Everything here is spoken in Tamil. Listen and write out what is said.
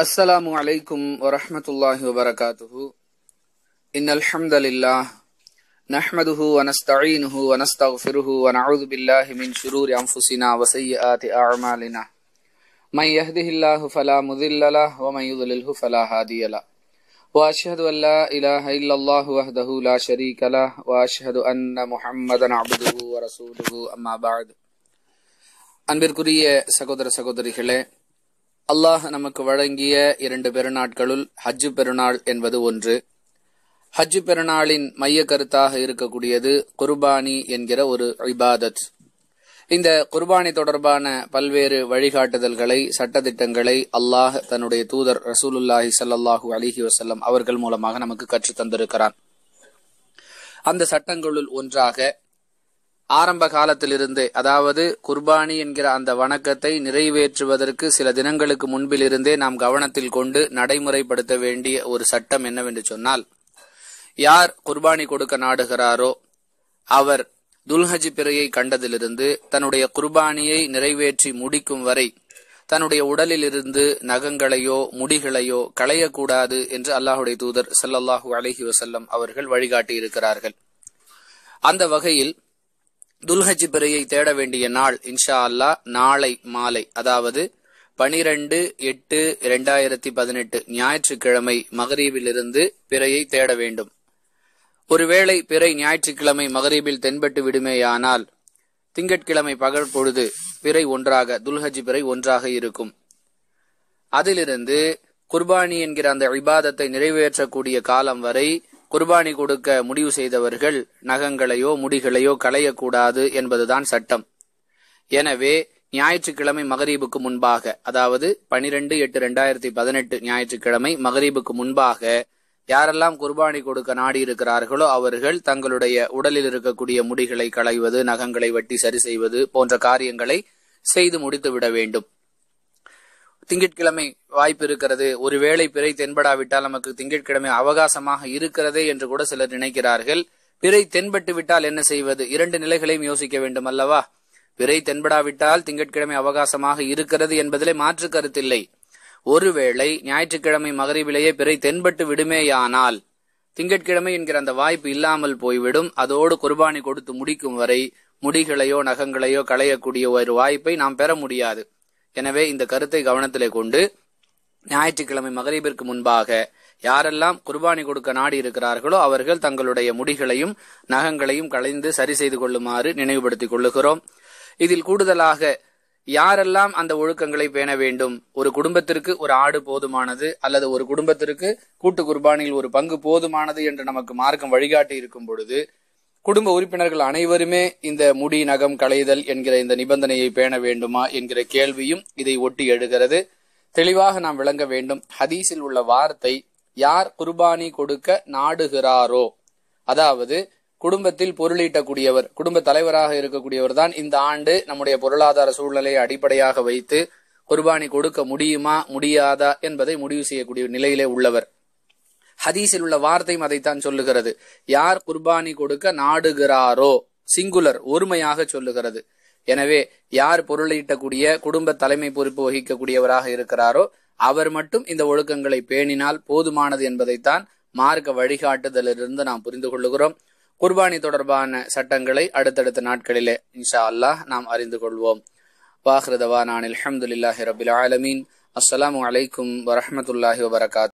السلام علیکم ورحمۃ اللہ وبرکاتہ ان الحمد للہ نحمد ونستعین ونستغفر ونعوذ باللہ من شرور انفسنا وسیعات اعمالنا من يهده اللہ فلا مذل له ومن یضلل فلا حادی له واشہد ان لا الہ الا اللہ وحدہ لا شریک له واشہد ان محمد عبده ورسوله اما بعد انبرکریے سکودر سکودری خلے அல்லாஹ் நமக்கு வழங்கிய இரண்டு பெருநாட்களுள் ஹஜ்ஜு பெருநாள் என்பது ஒன்று ஹஜ்ஜு பெருநாளின் மைய கருத்தாக இருக்கக்கூடியது குர்பானி என்கிற ஒரு இபாதத் இந்த குர்பானி தொடர்பான பல்வேறு வழிகாட்டுதல்களை சட்டத்திட்டங்களை அல்லாஹ் தன்னுடைய தூதர் ரசூலுல்லாஹி சல்லாஹூ அலிஹி வசல்லம் அவர்கள் மூலமாக நமக்கு கற்றுத் தந்திருக்கிறான் அந்த சட்டங்களுள் ஒன்றாக ஆரம்ப காலத்திலிருந்தே அதாவது குர்பானி என்கிற அந்த வணக்கத்தை நிறைவேற்றுவதற்கு சில தினங்களுக்கு முன்பிலிருந்தே நாம் கவனத்தில் கொண்டு நடைமுறைப்படுத்த வேண்டிய ஒரு சட்டம் என்னவென்று சொன்னால் யார் குர்பானி கொடுக்க நாடுகிறாரோ அவர் துல்ஹஜி பிறையை கண்டதிலிருந்து தன்னுடைய குர்பானியை நிறைவேற்றி முடிக்கும் வரை தன்னுடைய உடலிலிருந்து நகங்களையோ முடிகளையோ களையக்கூடாது என்று அல்லாஹுடைய தூதர் சல்லாஹூ அலஹி வசல்லம் அவர்கள் வழிகாட்டி இருக்கிறார்கள் அந்த வகையில் துல்ஹஜ் பிறையை தேட வேண்டிய நாள் இன்ஷா அல்லா நாளை மாலை அதாவது பனிரெண்டு எட்டு இரண்டாயிரத்தி பதினெட்டு ஞாயிற்றுக்கிழமை மகரீபிலிருந்து பிறையை தேட வேண்டும் ஒருவேளை பிறை ஞாயிற்றுக்கிழமை மகரீபில் தென்பட்டு விடுமேயானால் திங்கட்கிழமை பகல் பொழுது பிறை ஒன்றாக துல்ஹஜ் பிறை ஒன்றாக இருக்கும் அதிலிருந்து குர்பானி என்கிற அந்த விவாதத்தை நிறைவேற்றக்கூடிய காலம் வரை குர்பானி கொடுக்க முடிவு செய்தவர்கள் நகங்களையோ முடிகளையோ களையக்கூடாது என்பதுதான் சட்டம் எனவே ஞாயிற்றுக்கிழமை மகரீபுக்கு முன்பாக அதாவது பனிரெண்டு எட்டு ரெண்டாயிரத்தி பதினெட்டு ஞாயிற்றுக்கிழமை மகரீபுக்கு முன்பாக யாரெல்லாம் குர்பானி கொடுக்க நாடி இருக்கிறார்களோ அவர்கள் தங்களுடைய உடலில் இருக்கக்கூடிய முடிகளை களைவது நகங்களை வெட்டி சரி செய்வது போன்ற காரியங்களை செய்து முடித்து விட வேண்டும் திங்கட்கிழமை வாய்ப்பு இருக்கிறது ஒருவேளை பிறை தென்படாவிட்டால் நமக்கு திங்கட்கிழமை அவகாசமாக இருக்கிறதே என்று கூட சிலர் நினைக்கிறார்கள் பிறை தென்பட்டு விட்டால் என்ன செய்வது இரண்டு நிலைகளையும் யோசிக்க வேண்டும் அல்லவா பிறை தென்படாவிட்டால் திங்கட்கிழமை அவகாசமாக இருக்கிறது என்பதிலே மாற்று கருத்தில்லை ஒருவேளை ஞாயிற்றுக்கிழமை மகரிவிலேயே பிறை தென்பட்டு விடுமேயானால் திங்கட்கிழமை என்கிற அந்த வாய்ப்பு இல்லாமல் போய்விடும் அதோடு குர்பானி கொடுத்து முடிக்கும் வரை முடிகளையோ நகங்களையோ களையக்கூடிய ஒரு வாய்ப்பை நாம் பெற முடியாது எனவே இந்த கருத்தை கவனத்திலே கொண்டு ஞாயிற்றுக்கிழமை மகரீபிற்கு முன்பாக யாரெல்லாம் குர்பானி கொடுக்க நாடி இருக்கிறார்களோ அவர்கள் தங்களுடைய முடிகளையும் நகங்களையும் களைந்து சரி செய்து கொள்ளுமாறு நினைவுபடுத்திக் கொள்ளுகிறோம் இதில் கூடுதலாக யாரெல்லாம் அந்த ஒழுக்கங்களை பேண வேண்டும் ஒரு குடும்பத்திற்கு ஒரு ஆடு போதுமானது அல்லது ஒரு குடும்பத்திற்கு கூட்டு குர்பானியில் ஒரு பங்கு போதுமானது என்று நமக்கு மார்க்கம் வழிகாட்டி இருக்கும் பொழுது குடும்ப உறுப்பினர்கள் அனைவருமே இந்த முடி நகம் களைதல் என்கிற இந்த நிபந்தனையை பேண வேண்டுமா என்கிற கேள்வியும் இதை ஒட்டி எழுகிறது தெளிவாக நாம் விளங்க வேண்டும் ஹதீஸில் உள்ள வார்த்தை யார் குர்பானி கொடுக்க நாடுகிறாரோ அதாவது குடும்பத்தில் பொருளீட்டக்கூடியவர் குடும்ப தலைவராக இருக்கக்கூடியவர் தான் இந்த ஆண்டு நம்முடைய பொருளாதார சூழ்நிலையை அடிப்படையாக வைத்து குர்பானி கொடுக்க முடியுமா முடியாதா என்பதை முடிவு செய்யக்கூடிய நிலையிலே உள்ளவர் ஹதீஸில் உள்ள வார்த்தையும் அதைத்தான் சொல்லுகிறது யார் குர்பானி கொடுக்க நாடுகிறாரோ சிங்குலர் ஒருமையாக சொல்லுகிறது எனவே யார் பொருளீட்டக்கூடிய குடும்ப தலைமை பொறுப்பு வகிக்கக்கூடியவராக இருக்கிறாரோ அவர் மட்டும் இந்த ஒழுக்கங்களை பேணினால் போதுமானது என்பதைத்தான் மார்க்க வழிகாட்டுதலிலிருந்து நாம் புரிந்து கொள்ளுகிறோம் குர்பானி தொடர்பான சட்டங்களை அடுத்தடுத்த நாட்களிலே இன்ஷா அல்லாஹ் நாம் அறிந்து கொள்வோம் வாஹ்ருதவா நான் அலமதுல்லாஹி ரபில் ஆலமீன் அஸ்லாம் வலைக்கும் வரமத்துல்லாஹி வபரகாத்